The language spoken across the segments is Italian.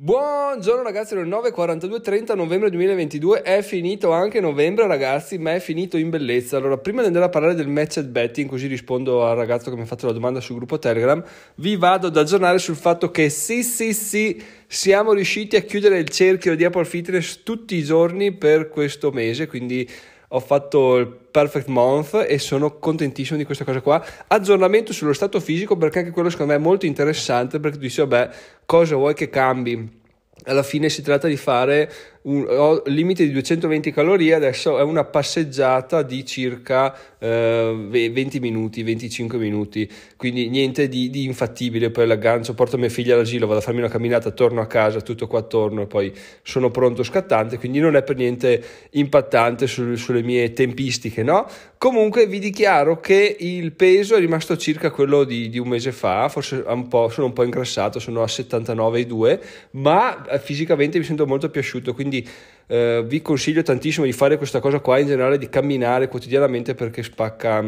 Buongiorno ragazzi, alle 9.42, 30 novembre 2022 è finito anche novembre ragazzi, ma è finito in bellezza. Allora, prima di andare a parlare del match at betting, così rispondo al ragazzo che mi ha fatto la domanda sul gruppo Telegram, vi vado ad aggiornare sul fatto che sì, sì, sì, siamo riusciti a chiudere il cerchio di Apple Fitness tutti i giorni per questo mese, quindi ho fatto il perfect month e sono contentissimo di questa cosa qua. Aggiornamento sullo stato fisico perché anche quello secondo me è molto interessante perché tu dici vabbè cosa vuoi che cambi? Alla fine si tratta di fare un ho limite di 220 calorie, adesso è una passeggiata di circa eh, 20 minuti, 25 minuti, quindi niente di, di infattibile poi l'aggancio, porto mia figlia all'asilo, vado a farmi una camminata, torno a casa, tutto qua attorno e poi sono pronto scattante, quindi non è per niente impattante su, sulle mie tempistiche, no? Comunque vi dichiaro che il peso è rimasto circa quello di, di un mese fa, forse un sono un po' ingrassato, sono a 79,2, ma eh, fisicamente mi sento molto piaciuto, quindi quindi eh, vi consiglio tantissimo di fare questa cosa qua in generale, di camminare quotidianamente perché spacca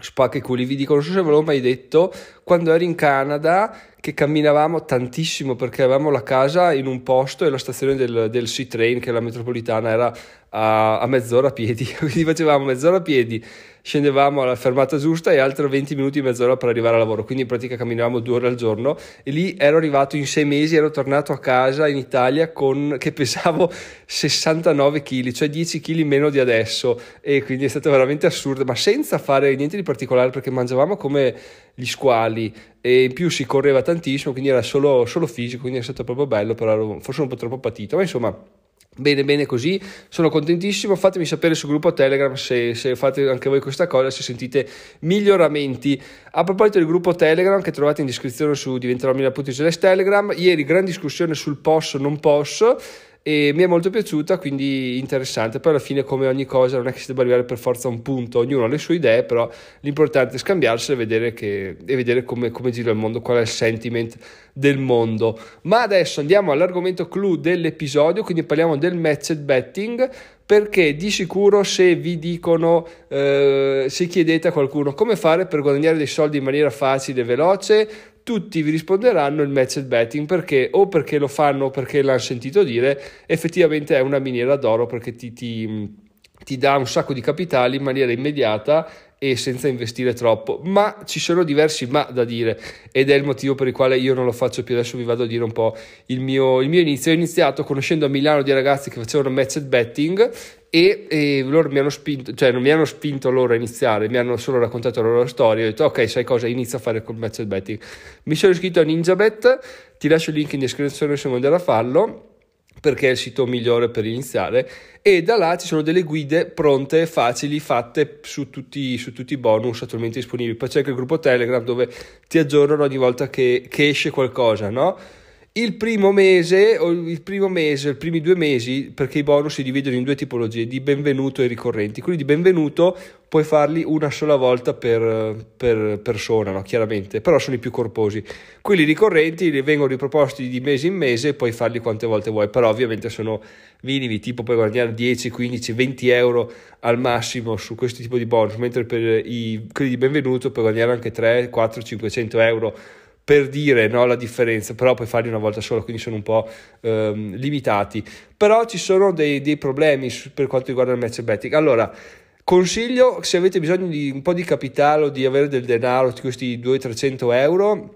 spacca i culi. Vi dico, non so se ve l'ho mai detto, quando ero in Canada che camminavamo tantissimo perché avevamo la casa in un posto e la stazione del, del C-Train, che è la metropolitana, era a, a mezz'ora a piedi, quindi facevamo mezz'ora a piedi, scendevamo alla fermata giusta e altri 20 minuti, mezz'ora per arrivare al lavoro, quindi in pratica camminavamo due ore al giorno e lì ero arrivato in sei mesi, ero tornato a casa in Italia con, che pesavo 69 kg, cioè 10 kg meno di adesso e quindi è stato veramente assurdo, ma senza fare niente di particolare perché mangiavamo come gli squali e in più si correva tantissimo, quindi era solo, solo fisico, quindi è stato proprio bello, però ero forse un po' troppo patito, ma insomma Bene, bene così, sono contentissimo. Fatemi sapere sul gruppo Telegram se, se, fate anche voi questa cosa, se sentite miglioramenti. A proposito del gruppo Telegram che trovate in descrizione su diventerò Telegram, ieri gran discussione sul posso non posso e mi è molto piaciuta, quindi interessante. Poi alla fine, come ogni cosa, non è che si debba arrivare per forza a un punto, ognuno ha le sue idee, però l'importante è scambiarsele e vedere, che, e vedere come, come gira il mondo, qual è il sentiment del mondo. Ma adesso andiamo all'argomento clou dell'episodio, quindi parliamo del matched betting perché di sicuro se vi dicono, eh, se chiedete a qualcuno come fare per guadagnare dei soldi in maniera facile e veloce, tutti vi risponderanno il match betting perché o perché lo fanno o perché l'hanno sentito dire, effettivamente è una miniera d'oro perché ti, ti, ti dà un sacco di capitali in maniera immediata e senza investire troppo, ma ci sono diversi ma da dire ed è il motivo per il quale io non lo faccio più, adesso vi vado a dire un po' il mio, il mio inizio, ho iniziato conoscendo a Milano dei ragazzi che facevano match betting, e, e, loro mi hanno spinto, cioè non mi hanno spinto loro a iniziare, mi hanno solo raccontato la loro storia. Ho detto, ok, sai cosa, inizio a fare commercial betting. Mi sono iscritto a NinjaBet, ti lascio il link in descrizione se vuoi andare a farlo perché è il sito migliore per iniziare e da là ci sono delle guide pronte, facili, fatte su tutti, su tutti i bonus attualmente disponibili. Poi c'è anche il gruppo Telegram dove ti aggiornano ogni volta che, che esce qualcosa, no? Il primo mese, o il primo mese, i primi due mesi, perché i bonus si dividono in due tipologie, di benvenuto e ricorrenti. Quelli di benvenuto puoi farli una sola volta per, per persona, no? chiaramente, però sono i più corposi. Quelli ricorrenti li vengono riproposti di mese in mese e puoi farli quante volte vuoi, però ovviamente sono minimi, tipo puoi guadagnare 10, 15, 20 euro al massimo su questo tipo di bonus, mentre per i, quelli di benvenuto puoi guadagnare anche 3, 4, 500 euro per dire no, la differenza, però puoi farli una volta sola, quindi sono un po' ehm, limitati. Però ci sono dei, dei problemi per quanto riguarda il match betting. Allora, consiglio, se avete bisogno di un po' di capitale o di avere del denaro, di questi 200-300 euro,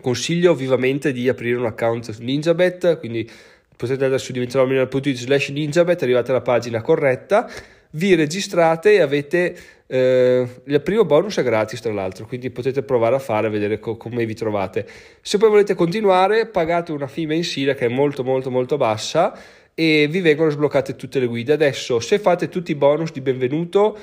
consiglio vivamente di aprire un account su NinjaBet, quindi potete andare su diventeromino.it slash ninjabet, arrivate alla pagina corretta, vi registrate e avete eh, il primo bonus è gratis, tra l'altro, quindi potete provare a fare, vedere co- come vi trovate. Se poi volete continuare, pagate una fee mensile che è molto, molto, molto bassa e vi vengono sbloccate tutte le guide. Adesso, se fate tutti i bonus di benvenuto,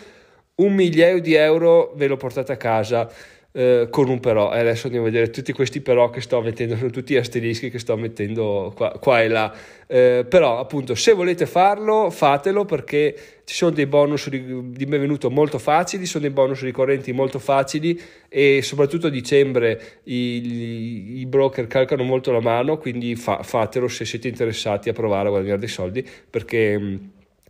un migliaio di euro ve lo portate a casa eh, con un però e eh, adesso andiamo a vedere tutti questi però che sto mettendo sono tutti asterischi che sto mettendo qua, qua e là eh, però appunto se volete farlo fatelo perché ci sono dei bonus di benvenuto molto facili sono dei bonus ricorrenti molto facili e soprattutto a dicembre i, i broker calcano molto la mano quindi fa, fatelo se siete interessati a provare a guadagnare dei soldi perché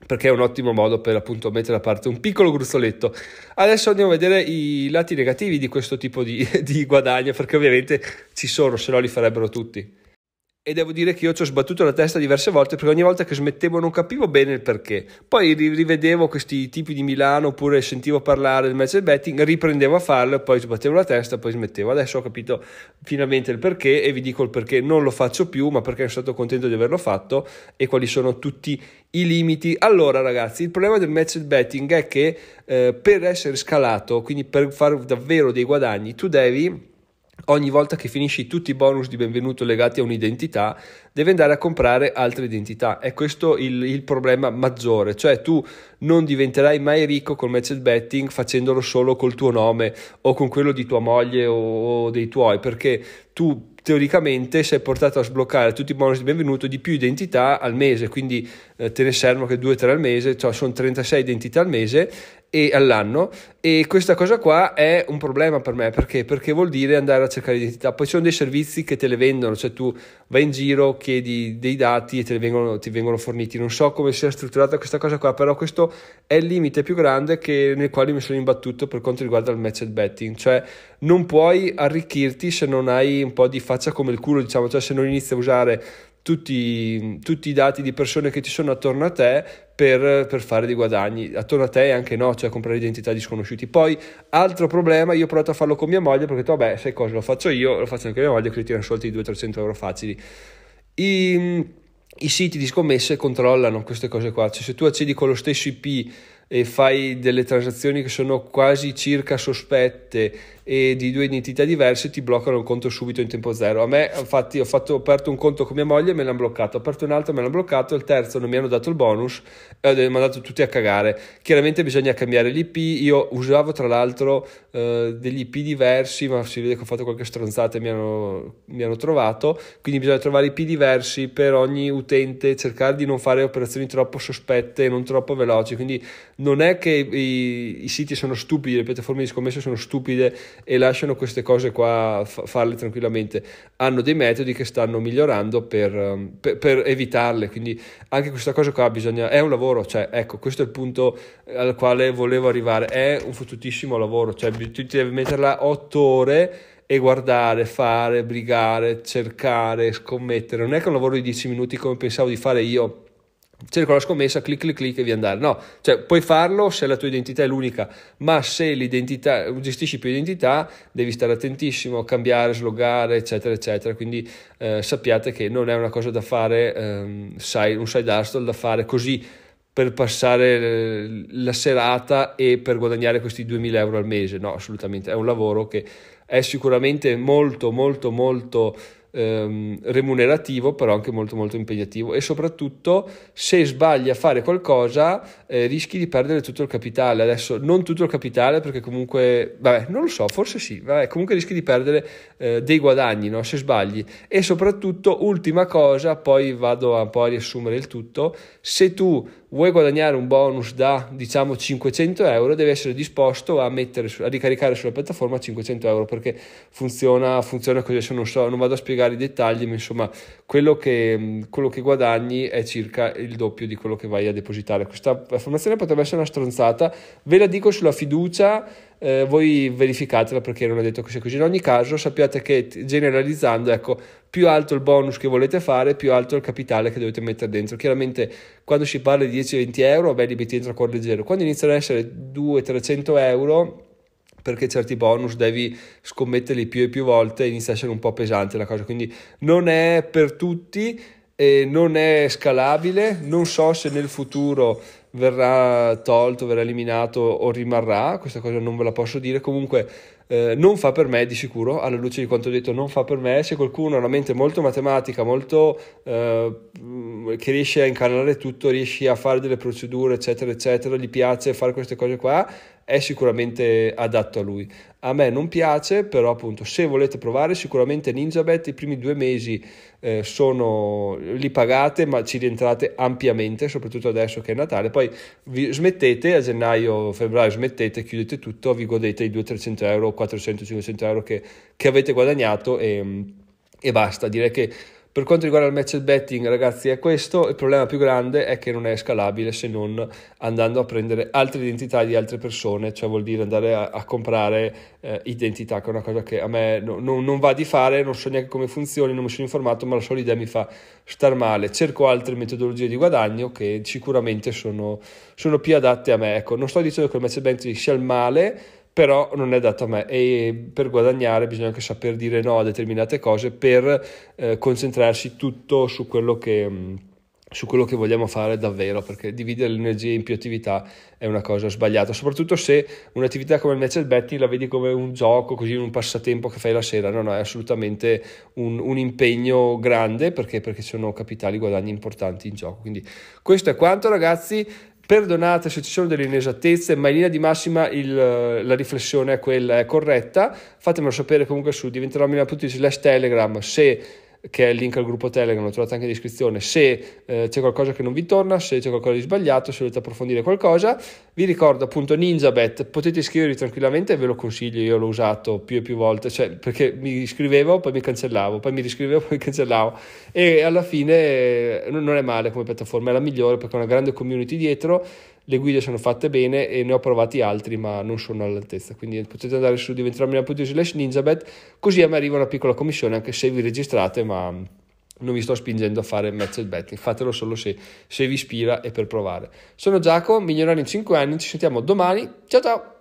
perché è un ottimo modo per appunto mettere da parte un piccolo gruzzoletto. Adesso andiamo a vedere i lati negativi di questo tipo di, di guadagno, perché ovviamente ci sono, se no li farebbero tutti e devo dire che io ci ho sbattuto la testa diverse volte perché ogni volta che smettevo non capivo bene il perché. Poi rivedevo questi tipi di Milano oppure sentivo parlare del match del betting, riprendevo a farlo, poi sbattevo la testa, poi smettevo. Adesso ho capito finalmente il perché e vi dico il perché non lo faccio più, ma perché sono stato contento di averlo fatto e quali sono tutti i limiti. Allora ragazzi, il problema del match del betting è che eh, per essere scalato, quindi per fare davvero dei guadagni, tu devi ogni volta che finisci tutti i bonus di benvenuto legati a un'identità, devi andare a comprare altre identità. È questo il, il problema maggiore, cioè tu non diventerai mai ricco col matched betting facendolo solo col tuo nome o con quello di tua moglie o, o dei tuoi, perché tu teoricamente sei portato a sbloccare tutti i bonus di benvenuto di più identità al mese, quindi eh, te ne servono che due o tre al mese, cioè sono 36 identità al mese e all'anno e questa cosa qua è un problema per me perché? perché vuol dire andare a cercare identità poi ci sono dei servizi che te le vendono cioè tu vai in giro chiedi dei dati e te vengono, ti vengono forniti non so come sia strutturata questa cosa qua però questo è il limite più grande che, nel quale mi sono imbattuto per quanto riguarda il match betting cioè non puoi arricchirti se non hai un po' di faccia come il culo diciamo cioè se non inizi a usare tutti, tutti, i dati di persone che ci sono attorno a te per, per fare dei guadagni, attorno a te anche no, cioè comprare identità di sconosciuti. Poi, altro problema, io ho provato a farlo con mia moglie perché ho detto, vabbè, sai cosa, lo faccio io, lo faccio anche mia moglie, così tirano soldi di 200-300 euro facili. I, I siti di scommesse controllano queste cose qua, cioè se tu accedi con lo stesso IP e fai delle transazioni che sono quasi circa sospette e di due identità diverse ti bloccano il conto subito in tempo zero. A me infatti ho, fatto, ho aperto un conto con mia moglie e me l'hanno bloccato, ho aperto un altro e me l'hanno bloccato, il terzo non mi hanno dato il bonus e ho mandato tutti a cagare. Chiaramente bisogna cambiare l'IP, io usavo tra l'altro eh, degli IP diversi ma si vede che ho fatto qualche stronzata e mi hanno, mi hanno trovato, quindi bisogna trovare IP diversi per ogni utente, cercare di non fare operazioni troppo sospette e non troppo veloci, quindi non è che i, i siti sono stupidi, le piattaforme di scommesse sono stupide e lasciano queste cose qua f- farle tranquillamente, hanno dei metodi che stanno migliorando per, ehm, per, per, evitarle, quindi anche questa cosa qua bisogna, è un lavoro, cioè ecco, questo è il punto eh, al quale volevo arrivare, è un fottutissimo lavoro, cioè tu ti devi metterla 8 ore e guardare, fare, brigare, cercare, scommettere. Non è che è un lavoro di 10 minuti come pensavo di fare io cerco la scommessa, clic clic clic e via andare. No, cioè puoi farlo se la tua identità è l'unica, ma se l'identità, gestisci più identità devi stare attentissimo a cambiare, slogare, eccetera, eccetera. Quindi eh, sappiate che non è una cosa da fare, ehm, side, un side hustle da fare così per passare eh, la serata e per guadagnare questi 2000 euro al mese. No, assolutamente, è un lavoro che è sicuramente molto, molto, molto ehm, remunerativo, però anche molto molto impegnativo e soprattutto se sbagli a fare qualcosa eh, rischi di perdere tutto il capitale. Adesso non tutto il capitale perché comunque, vabbè, non lo so, forse sì, vabbè, comunque rischi di perdere eh, dei guadagni no? se sbagli e soprattutto ultima cosa, poi vado a, un po' a riassumere il tutto, se tu vuoi guadagnare un bonus da diciamo 500 euro devi essere disposto a, mettere, a ricaricare sulla piattaforma 500 euro perché funziona, funziona così, adesso non so, non vado a spiegare spiegare i dettagli, ma insomma quello che, quello che guadagni è circa il doppio di quello che vai a depositare. Questa affermazione potrebbe essere una stronzata, ve la dico sulla fiducia, eh, voi verificatela perché non è detto che sia così. In ogni caso sappiate che generalizzando, ecco, più alto il bonus che volete fare, più alto il capitale che dovete mettere dentro. Chiaramente quando si parla di 10-20 euro, beh, li metti dentro a cuor leggero. Quando iniziano ad essere 200-300 euro perché certi bonus devi scommetterli più e più volte e inizia a essere un po' pesante la cosa, quindi non è per tutti, e non è scalabile, non so se nel futuro verrà tolto, verrà eliminato o rimarrà, questa cosa non ve la posso dire, comunque eh, non fa per me di sicuro, alla luce di quanto ho detto non fa per me, se qualcuno ha una mente molto matematica, molto, eh, che riesce a incanalare tutto, riesce a fare delle procedure eccetera eccetera, gli piace fare queste cose qua, è sicuramente adatto a lui. A me non piace, però appunto se volete provare sicuramente Ninjabet i primi due mesi eh, sono, li pagate ma ci rientrate ampiamente, soprattutto adesso che è Natale, poi vi smettete a gennaio, febbraio smettete, chiudete tutto, vi godete i 200-300 euro, 400-500 euro che, che, avete guadagnato e, e basta. Direi che per quanto riguarda il match betting, ragazzi, è questo. Il problema più grande è che non è scalabile se non andando a prendere altre identità di altre persone, cioè vuol dire andare a, a comprare eh, identità, che è una cosa che a me no, no, non va di fare, non so neanche come funzioni, non mi sono informato, ma la sola idea mi fa star male. Cerco altre metodologie di guadagno che sicuramente sono, sono più adatte a me. Ecco, non sto dicendo che il match betting sia il male però non è dato a me e per guadagnare bisogna anche saper dire no a determinate cose per eh, concentrarsi tutto su quello che... Mm, su quello che vogliamo fare davvero, perché dividere l'energia in più attività è una cosa sbagliata, soprattutto se un'attività come il match betting la vedi come un gioco, così un passatempo che fai la sera, no, no, è assolutamente un, un impegno grande perché, perché ci sono capitali, guadagni importanti in gioco. Quindi questo è quanto ragazzi, Perdonate se ci sono delle inesattezze, ma in linea di massima il, eh, la riflessione è quella, è corretta. Fatemelo sapere comunque su diventerò.it slash telegram se che è il link al gruppo Telegram, lo trovate anche in descrizione, se eh, c'è qualcosa che non vi torna, se c'è qualcosa di sbagliato, se volete approfondire qualcosa. Vi ricordo appunto NinjaBet, potete iscrivervi tranquillamente, ve lo consiglio, io l'ho usato più e più volte, cioè perché mi iscrivevo, poi mi cancellavo, poi mi riscrivevo, poi mi cancellavo e alla fine eh, non è male come piattaforma, è la migliore perché ha una grande community dietro, le guide sono fatte bene e ne ho provati altri ma non sono all'altezza, quindi potete andare su diventarmi.it slash ninjabet, così a me arriva una piccola commissione anche se vi registrate ma non vi sto spingendo a fare match e betting, fatelo solo se, se vi ispira e per provare. Sono Giacomo, milionario in 5 anni, ci sentiamo domani, ciao ciao!